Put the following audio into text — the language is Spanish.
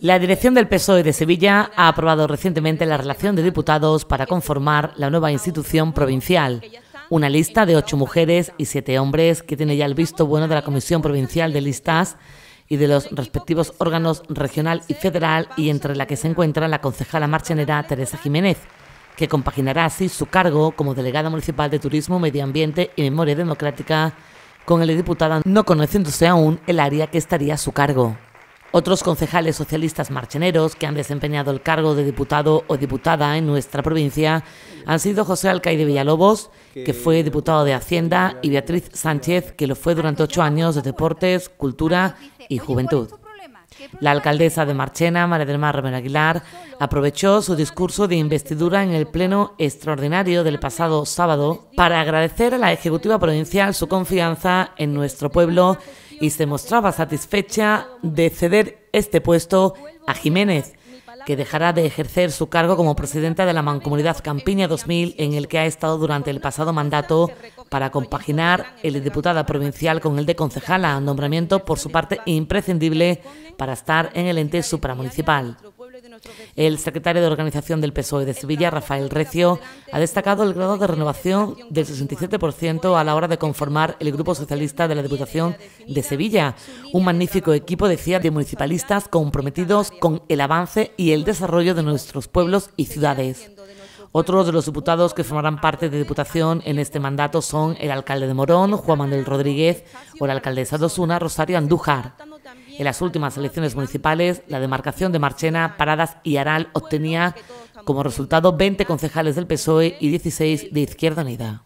La dirección del PSOE de Sevilla ha aprobado recientemente la relación de diputados para conformar la nueva institución provincial. Una lista de ocho mujeres y siete hombres que tiene ya el visto bueno de la Comisión Provincial de Listas y de los respectivos órganos regional y federal y entre la que se encuentra la concejala marchanera Teresa Jiménez, que compaginará así su cargo como delegada municipal de Turismo, Medio Ambiente y Memoria Democrática con el de diputada no conociéndose aún el área que estaría a su cargo. Otros concejales socialistas marcheneros que han desempeñado el cargo de diputado o diputada en nuestra provincia han sido José Alcaide Villalobos, que fue diputado de Hacienda, y Beatriz Sánchez, que lo fue durante ocho años de Deportes, Cultura y Juventud. La alcaldesa de Marchena, María del Mar Romero Aguilar, aprovechó su discurso de investidura en el pleno extraordinario del pasado sábado para agradecer a la Ejecutiva Provincial su confianza en nuestro pueblo y se mostraba satisfecha de ceder este puesto a Jiménez, que dejará de ejercer su cargo como presidenta de la Mancomunidad Campiña 2000, en el que ha estado durante el pasado mandato, para compaginar el de diputada provincial con el de concejala, nombramiento por su parte imprescindible para estar en el ente supramunicipal. El secretario de Organización del PSOE de Sevilla, Rafael Recio, ha destacado el grado de renovación del 67% a la hora de conformar el Grupo Socialista de la Diputación de Sevilla. Un magnífico equipo, decía, de municipalistas comprometidos con el avance y el desarrollo de nuestros pueblos y ciudades. Otros de los diputados que formarán parte de Diputación en este mandato son el alcalde de Morón, Juan Manuel Rodríguez, o la alcaldesa de Osuna, Rosario Andújar. En las últimas elecciones municipales, la demarcación de Marchena, Paradas y Aral obtenía como resultado 20 concejales del PSOE y 16 de Izquierda Unida.